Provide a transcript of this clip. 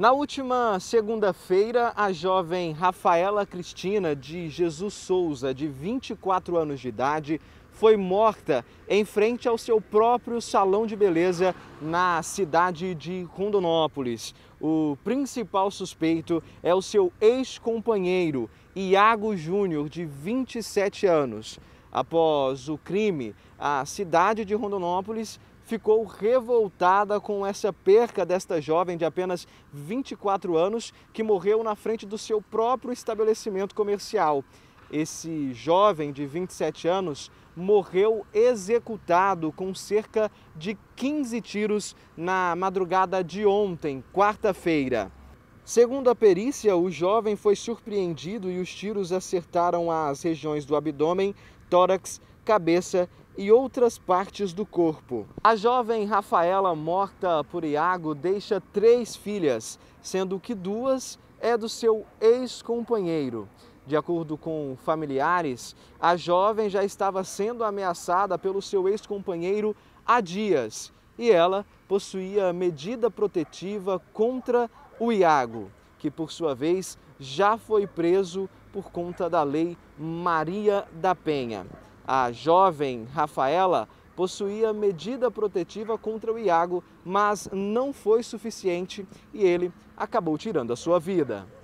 Na última segunda-feira, a jovem Rafaela Cristina de Jesus Souza, de 24 anos de idade, foi morta em frente ao seu próprio salão de beleza na cidade de Rondonópolis. O principal suspeito é o seu ex-companheiro, Iago Júnior, de 27 anos. Após o crime, a cidade de Rondonópolis ficou revoltada com essa perca desta jovem de apenas 24 anos que morreu na frente do seu próprio estabelecimento comercial. Esse jovem de 27 anos morreu executado com cerca de 15 tiros na madrugada de ontem, quarta-feira. Segundo a perícia, o jovem foi surpreendido e os tiros acertaram as regiões do abdômen, tórax, cabeça e outras partes do corpo. A jovem Rafaela, morta por Iago, deixa três filhas, sendo que duas é do seu ex-companheiro. De acordo com familiares, a jovem já estava sendo ameaçada pelo seu ex-companheiro há dias e ela possuía medida protetiva contra o Iago, que por sua vez já foi preso por conta da lei Maria da Penha. A jovem Rafaela possuía medida protetiva contra o Iago, mas não foi suficiente e ele acabou tirando a sua vida.